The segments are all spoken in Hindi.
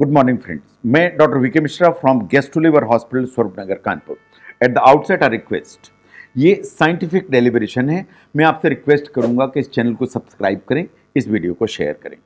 गुड मॉर्निंग फ्रेंड्स मैं doctor VK Mishra from gastro liver hospital Swaroop Nagar Kanpur at the outset I request ये साइंटिफिक डेलीबरेशन है मैं आपसे रिक्वेस्ट करूंगा कि इस चैनल को सब्सक्राइब करें इस वीडियो को शेयर करें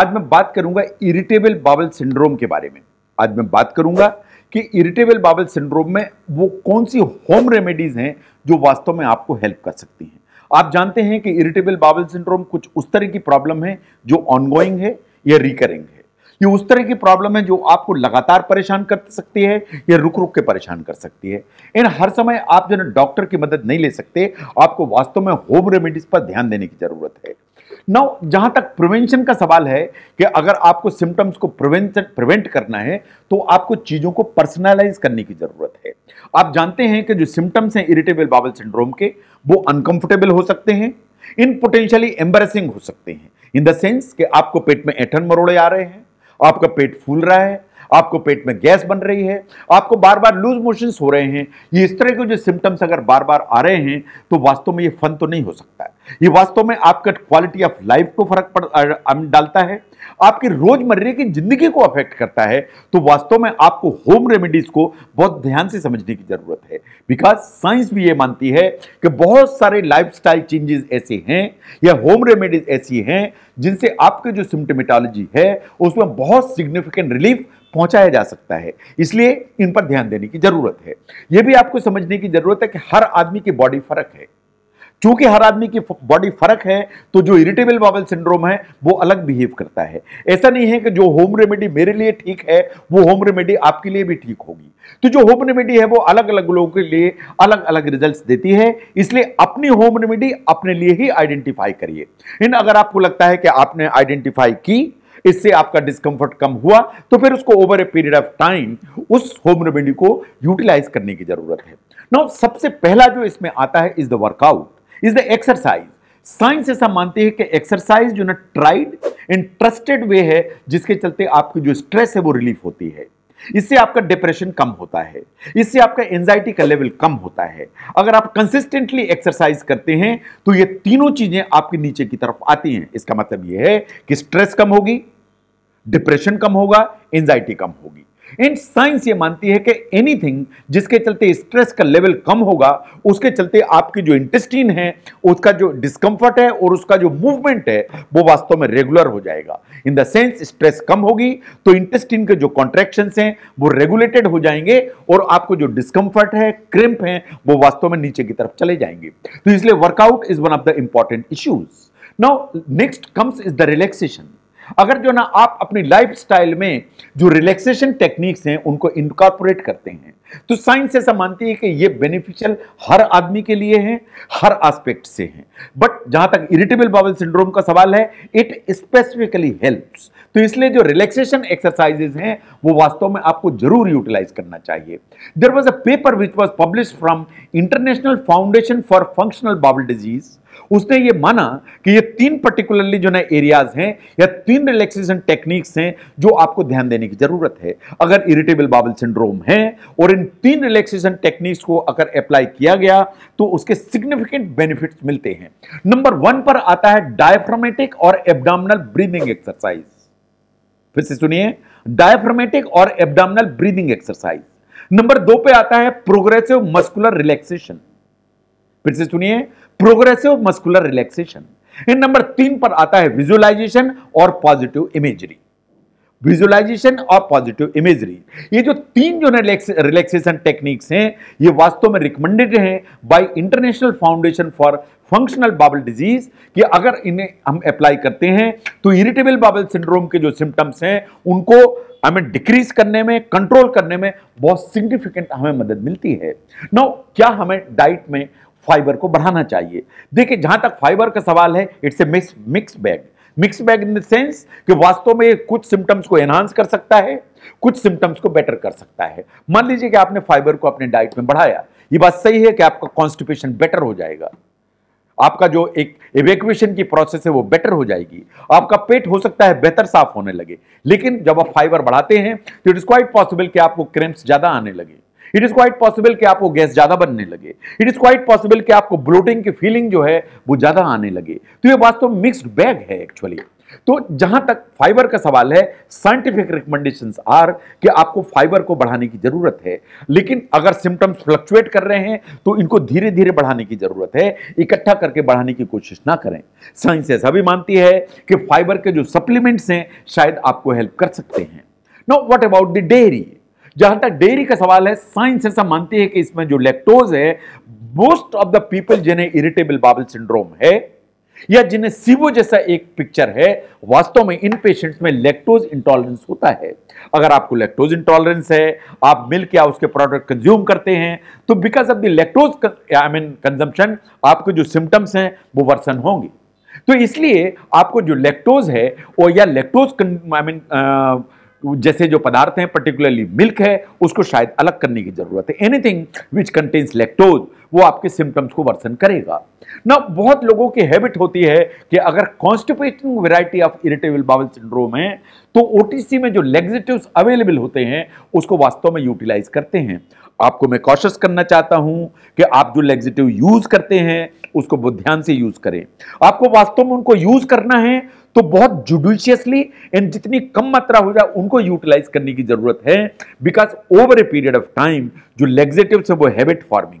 आज मैं बात करूंगा इरिटेबल बाबल सिंड्रोम के बारे में आज मैं बात करूंगा कि इरिटेबल बाबल सिंड्रोम में वो कौन सी होम रेमेडीज़ हैं जो वास्तव में आपको हेल्प कर सकती हैं आप जानते हैं कि इरिटेबल बाबल सिंड्रोम कुछ उस तरह की प्रॉब्लम है जो ऑनगोइंग है या रिकरिंग है ये उस तरह की प्रॉब्लम है जो आपको लगातार परेशान कर सकती है या रुक रुक के परेशान कर सकती है इन हर समय आप जो है डॉक्टर की मदद नहीं ले सकते आपको वास्तव में होम रेमेडीज पर ध्यान देने की जरूरत है नौ जहां तक प्रिवेंशन का सवाल है कि अगर आपको सिम्टम्स को प्रिवेंट प्रिवेंट करना है तो आपको चीज़ों को पर्सनलाइज करने की ज़रूरत है आप जानते हैं कि जो सिम्टम्स हैं इरिटेबल बाबल सिंड्रोम के वो अनकंफर्टेबल हो सकते हैं इन पोटेंशियली एम्बरेसिंग हो सकते हैं इन द सेंस कि आपको पेट में ऐठन मरोड़े आ रहे हैं आपका पेट फूल रहा है आपको पेट में गैस बन रही है आपको बार बार लूज मोशन हो रहे हैं ये इस तरह के जो सिम्टम्स अगर बार बार आ रहे हैं तो वास्तव में ये फन तो नहीं हो सकता है ये वास्तव में आपका क्वालिटी ऑफ लाइफ को फर्क डालता है आपके रोजमर्रे की जिंदगी को अफेक्ट करता है तो वास्तव में आपको होम रेमेडीज को बहुत ध्यान से समझने की जरूरत है बिकॉज साइंस भी ये मानती है कि बहुत सारे लाइफस्टाइल चेंजेस ऐसे हैं या होम रेमेडीज ऐसी हैं जिनसे आपके जो सिम्टोमेटोलॉजी है उसमें बहुत सिग्निफिकेंट रिलीफ पहुंचाया जा सकता है इसलिए इन पर ध्यान देने की जरूरत है यह भी आपको समझने की जरूरत है कि हर आदमी की बॉडी फर्क है चूंकि हर आदमी की बॉडी फर्क है तो जो इरिटेबल बावल सिंड्रोम है वो अलग बिहेव करता है ऐसा नहीं है कि जो होम रेमेडी मेरे लिए ठीक है वो होम रेमेडी आपके लिए भी ठीक होगी तो जो होम रेमेडी है वो अलग अलग लोगों के लिए अलग अलग रिजल्ट्स देती है इसलिए अपनी होम रेमेडी अपने लिए ही आइडेंटिफाई करिए इन अगर आपको लगता है कि आपने आइडेंटिफाई की इससे आपका डिस्कम्फर्ट कम हुआ तो फिर उसको over a period of time उस होम रेमेडी को यूटिलाइज करने की जरूरत है नो सबसे पहला जो इसमें आता है is the workout is the exercise science ऐसा मानती है कि एक्सरसाइज जो ना ट्राइड एंड ट्रस्टेड वे है जिसके चलते आपकी जो स्ट्रेस है वो रिलीफ होती है इससे आपका डिप्रेशन कम होता है इससे आपका एंजाइटी का लेवल कम होता है अगर आप कंसिस्टेंटली एक्सरसाइज करते हैं तो ये तीनों चीजें आपके नीचे की तरफ आती हैं इसका मतलब ये है कि स्ट्रेस कम होगी डिप्रेशन कम होगा एंजाइटी कम होगी एंड साइंस ये मानती है कि एनीथिंग जिसके चलते स्ट्रेस का लेवल कम होगा उसके चलते आपकी जो इंटेस्टिन है उसका जो डिस्कम्फर्ट है और उसका जो मूवमेंट है वो वास्तव में रेगुलर हो जाएगा इन द सेंस स्ट्रेस कम होगी तो इंटेस्टिन के जो कॉन्ट्रेक्शन हैं वो रेगुलेटेड हो जाएंगे और आपको जो डिस्कम्फर्ट है क्रिम्प है वो वास्तव में नीचे की तरफ चले जाएंगे तो इसलिए workout is one of the important issues now next comes is the relaxation अगर जो ना आप अपनी लाइफ स्टाइल में जो रिलैक्सेशन टेक्निक्स हैं उनको इनकॉर्पोरेट करते हैं तो साइंस ऐसा मानती है कि ये बेनिफिशियल हर आदमी के लिए है हर एस्पेक्ट से है बट जहां तक इरिटेबल बाउल सिंड्रोम का सवाल है इट स्पेसिफिकली हेल्प्स तो इसलिए जो रिलैक्सेशन एक्सरसाइजेज हैं वो वास्तव में आपको जरूर यूटिलाइज करना चाहिए there was a paper which was publish from International Foundation for Functional Bowel Disease उसने ये माना कि ये तीन पर्टिकुलरली जो ना एरियाज हैं या तीन रिलैक्सेशन टेक्निक्स हैं जो आपको ध्यान देने की जरूरत है अगर इरिटेबल बाबल सिंड्रोम है और इन तीन रिलैक्सेशन टेक्निक्स को अगर अप्लाई किया गया तो उसके सिग्निफिकेंट बेनिफिट्स मिलते हैं नंबर वन पर आता है डायफ्रोमेटिक और एबडामनल ब्रीदिंग एक्सरसाइज फिर से सुनिए डायफ्रोमेटिक और एबडामनल ब्रीदिंग एक्सरसाइज नंबर दो पे आता है प्रोग्रेसिव मस्कुलर रिलैक्सेशन फिर से सुनिए प्रोग्रेसिव मस्कुलर रिलैक्सेशन नंबर तीन पर आता है विजुअलाइजेशन और पॉजिटिव इमेजरी विजुअलाइजेशन और पॉजिटिव इमेजरी ये जो तीन जो रिलैक्सेशन टेक्निक्स हैं ये वास्तव में रिकमेंडेड हैं by International Foundation for Functional Bowel Disease कि अगर इन्हें हम अप्लाई करते हैं तो इरिटेबल बाबल सिंड्रोम के जो सिम्टम्स हैं उनको हमें डिक्रीज करने में कंट्रोल करने में बहुत सिग्निफिकेंट हमें मदद मिलती है नौ क्या हमें डाइट में फाइबर को बढ़ाना चाहिए देखिए जहां तक फाइबर का सवाल है it's a mix mix bag mix bag in the sense कि वास्तव में कुछ सिम्टम्स को एनहांस कर सकता है कुछ सिम्टम्स को बेटर कर सकता है मान लीजिए कि आपने फाइबर को अपने डाइट में बढ़ाया ये बात सही है कि आपका कॉन्स्टिपेशन बेटर हो जाएगा आपका जो एक इवेक्यूएशन की प्रोसेस है वो बेटर हो जाएगी आपका पेट हो सकता है बेहतर साफ होने लगे लेकिन जब आप फाइबर बढ़ाते हैं तो इट इज़ क्वाइट पॉसिबल कि आपको क्रेम्स ज़्यादा आने लगे इट इज क्वाइट पॉसिबल कि आपको गैस ज्यादा बनने लगे इट इज क्वाइट पॉसिबल कि आपको ब्लोटिंग की फीलिंग जो है वो ज्यादा आने लगे तो ये वास्तव में मिक्सड बैग है एक्चुअली तो जहां तक फाइबर का सवाल है साइंटिफिक रिकमेंडेशन आर कि आपको फाइबर को बढ़ाने की जरूरत है लेकिन अगर सिम्टम्स फ्लक्चुएट कर रहे हैं तो इनको धीरे धीरे बढ़ाने की जरूरत है इकट्ठा करके बढ़ाने की कोशिश ना करें साइंस ऐसा भी मानती है कि फाइबर के जो सप्लीमेंट्स हैं शायद आपको हेल्प कर सकते हैं no what about the dairy जहां तक डेयरी का सवाल है साइंस ऐसा मानती है कि इसमें जो लेक्टोज है मोस्ट ऑफ द पीपल जिन्हें इरिटेबल बाबल सिंड्रोम है या जिन्हें सीवो जैसा एक पिक्चर है वास्तव में इन पेशेंट्स में लेक्टोज इंटॉलरेंस होता है अगर आपको लेक्टोज इंटॉलरेंस है आप मिल्क या उसके प्रोडक्ट कंज्यूम करते हैं तो because of the lactose I mean consumption आपके जो सिम्टम्स हैं वो वर्सन होंगे तो इसलिए आपको जो लेक्टोज है वो या लेक्टोज आई मीन जैसे जो पदार्थ हैं पर्टिकुलरली मिल्क है उसको शायद अलग करने की ज़रूरत है एनीथिंग विच कंटेन्स लेक्टोज वो आपके सिम्टम्स को वर्सन करेगा ना बहुत लोगों की हैबिट होती है कि अगर constipating variety of irritable bowel syndrome है तो ओटीसी में जो लेग्जिटिव अवेलेबल होते हैं उसको वास्तव में यूटिलाइज करते हैं आपको मैं कॉशस करना चाहता हूं कि आप जो लेग्जिटिव यूज करते हैं उसको बहुत ध्यान से यूज करें आपको वास्तव में उनको यूज करना है तो बहुत जुडिशियसली एंड जितनी कम मात्रा हो जाए उनको यूटिलाइज करने की जरूरत है because over a period of time जो लेग्जिटिव है वो हैबिट फॉर्मिंग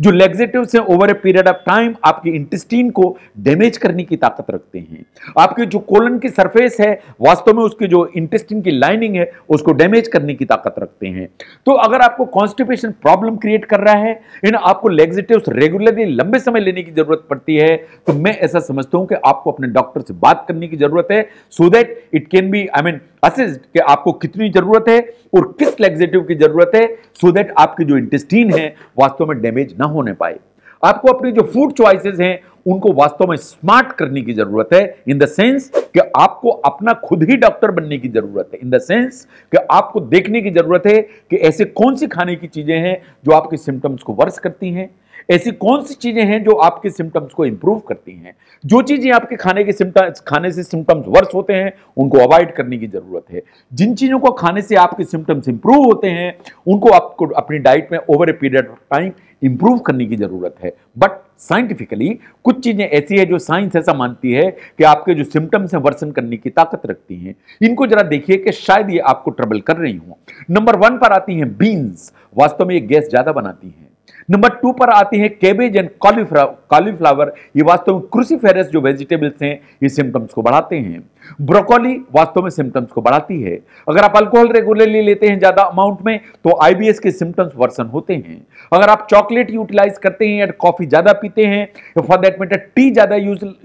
जो लेग्जेटिव हैं over a period of time आपके इंटेस्टीन को डैमेज करने की ताकत रखते हैं आपके जो कोलन की सरफेस है वास्तव में उसके जो इंटेस्टीन की लाइनिंग है उसको डैमेज करने की ताकत रखते हैं तो अगर आपको कॉन्स्टिपेशन प्रॉब्लम क्रिएट कर रहा है इन आपको लेग्जेटिव रेगुलरली लंबे समय लेने की जरूरत पड़ती है तो मैं ऐसा समझता हूं कि आपको अपने डॉक्टर से बात करने की जरूरत है so that it can be I mean assist कि आपको कितनी जरूरत है और किस लेग्जेटिव की जरूरत है सो so दैट आपके जो इंटेस्टीन है वास्तव में डैमेज ना होने पाए आपको अपनी जो फूड चॉइसेस हैं उनको वास्तव में स्मार्ट करने की जरूरत है इन द सेंस कि आपको अपना खुद ही डॉक्टर बनने की जरूरत है इन द सेंस कि आपको देखने की जरूरत है कि ऐसे कौन सी खाने की चीजें हैं जो आपके सिम्टम्स को वर्स करती हैं ऐसी कौन सी चीज़ें हैं जो आपके सिम्टम्स को इम्प्रूव करती हैं जो चीज़ें आपके खाने के सिम्टम्स खाने से सिम्टम्स वर्स होते हैं उनको अवॉइड करने की ज़रूरत है जिन चीज़ों को खाने से आपके सिम्टम्स इंप्रूव होते हैं उनको आपको अपनी डाइट में over a period of time improve करने की ज़रूरत है बट साइंटिफिकली कुछ चीज़ें ऐसी है जो साइंस ऐसा मानती है कि आपके जो सिम्टम्स हैं वर्सन करने की ताकत रखती हैं इनको जरा देखिए कि शायद ये आपको ट्रबल कर रही हों नंबर वन पर आती हैं बीन्स वास्तव में ये गैस ज़्यादा बनाती हैं नंबर टू पर आती है केबेज एंड कॉलीफ्लावर कॉलीफ्लावर ये वास्तव में क्रूसीफेरस जो वेजिटेबल्स हैं ये सिम्टम्स को बढ़ाते हैं ब्रोकोली वास्तव में सिम्टम्स को बढ़ाती है अगर आप अल्कोहल रेगुलरली लेते हैं ज़्यादा अमाउंट में तो आईबीएस के सिम्टम्स वर्सन होते हैं अगर आप चॉकलेट यूटिलाइज तो करते हैं या कॉफ़ी ज़्यादा पीते हैं या फॉर दैट मैटर टी ज़्यादा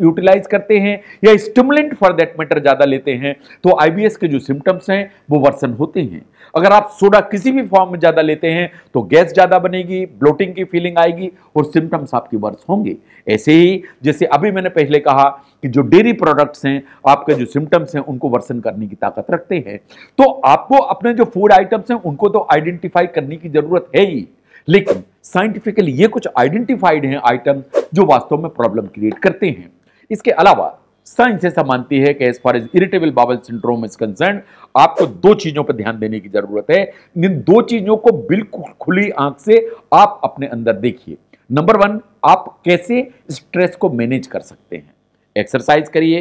यूटिलाइज करते हैं या स्टिमुलेंट फॉर दैट मैटर ज़्यादा लेते हैं तो आईबीएस के जो सिम्टम्स हैं वो वर्सन होते हैं अगर आप सोडा किसी भी फॉर्म में ज़्यादा लेते हैं तो गैस ज़्यादा बनेगी ब्लोटिंग की फीलिंग आएगी और सिम्टम्स आपकी वर्स होंगे ऐसे ही जैसे अभी मैंने पहले कहा कि जो डेयरी प्रोडक्ट्स हैं आपके जो सिम्टम्स हैं उनको वर्सन करने की ताकत रखते हैं तो आपको अपने जो फूड आइटम्स हैं उनको तो आइडेंटिफाई करने की जरूरत है ही लेकिन साइंटिफिकली ये कुछ आइडेंटिफाइड हैं आइटम जो वास्तव में प्रॉब्लम क्रिएट करते हैं इसके अलावा साइंस ऐसा मानती है कि as far as irritable bowel syndrome is concern आपको दो चीजों पर ध्यान देने की जरूरत है इन दो चीजों को बिल्कुल खुली आंख से आप अपने अंदर देखिए नंबर वन आप कैसे स्ट्रेस को मैनेज कर सकते हैं एक्सरसाइज करिए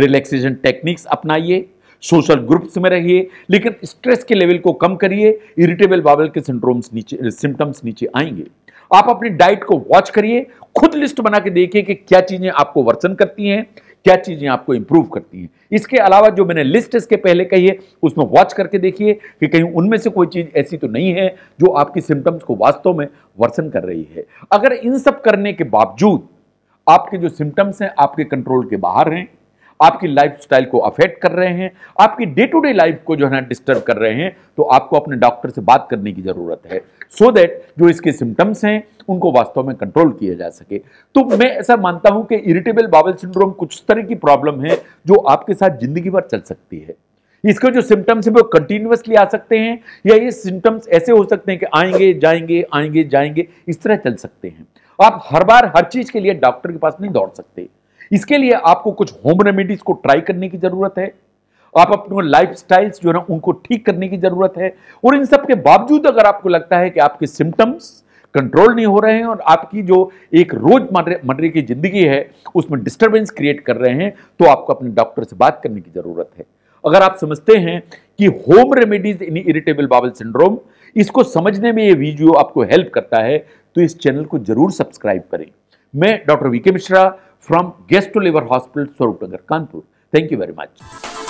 रिलैक्सेशन टेक्निक्स अपनाइए सोशल ग्रुप्स में रहिए लेकिन स्ट्रेस के लेवल को कम करिए इरिटेबल बावल के सिंड्रोम्स नीचे सिम्टम्स नीचे आएंगे आप अपनी डाइट को वॉच करिए खुद लिस्ट बना के देखिए कि क्या चीज़ें आपको वर्सन करती हैं क्या चीज़ें आपको इंप्रूव करती हैं इसके अलावा जो मैंने लिस्ट इसके पहले कही है उसमें वॉच करके देखिए कि कहीं उनमें से कोई चीज़ ऐसी तो नहीं है जो आपकी सिम्टम्स को वास्तव में वर्सन कर रही है अगर इन सब करने के बावजूद आपके जो सिम्टम्स हैं आपके कंट्रोल के बाहर हैं आपकी स्टाइल को अफेक्ट कर रहे हैं आपकी डे टू डे लाइफ को जो है ना डिस्टर्ब कर रहे हैं तो आपको अपने डॉक्टर से बात करने की ज़रूरत है सो so दैट जो इसके सिम्टम्स हैं उनको वास्तव में कंट्रोल किया जा सके तो मैं ऐसा मानता हूं कि इरिटेबल बावल सिंड्रोम कुछ तरह की प्रॉब्लम है जो आपके साथ ज़िंदगी भर चल सकती है इसके जो सिम्टम्स हैं वो कंटिन्यूसली आ सकते हैं या ये सिम्टम्स ऐसे हो सकते हैं कि आएंगे जाएंगे आएंगे जाएंगे इस तरह चल सकते हैं आप हर बार हर चीज़ के लिए डॉक्टर के पास नहीं दौड़ सकते इसके लिए आपको कुछ होम रेमेडीज को ट्राई करने की जरूरत है आप अपने लाइफ स्टाइल्स जो है ना उनको ठीक करने की जरूरत है और इन सब के बावजूद अगर आपको लगता है कि आपके सिम्टम्स कंट्रोल नहीं हो रहे हैं और आपकी जो एक रोज रोजमर्रे की जिंदगी है उसमें डिस्टर्बेंस क्रिएट कर रहे हैं तो आपको अपने डॉक्टर से बात करने की जरूरत है अगर आप समझते हैं कि home remedies in irritable bowel syndrome इसको समझने में ये वीडियो आपको हेल्प करता है तो इस चैनल को जरूर सब्सक्राइब करें मैं doctor VK Mishra from Guest to Liver Hospital, Sorutunagar, Kanpur. Thank you very much.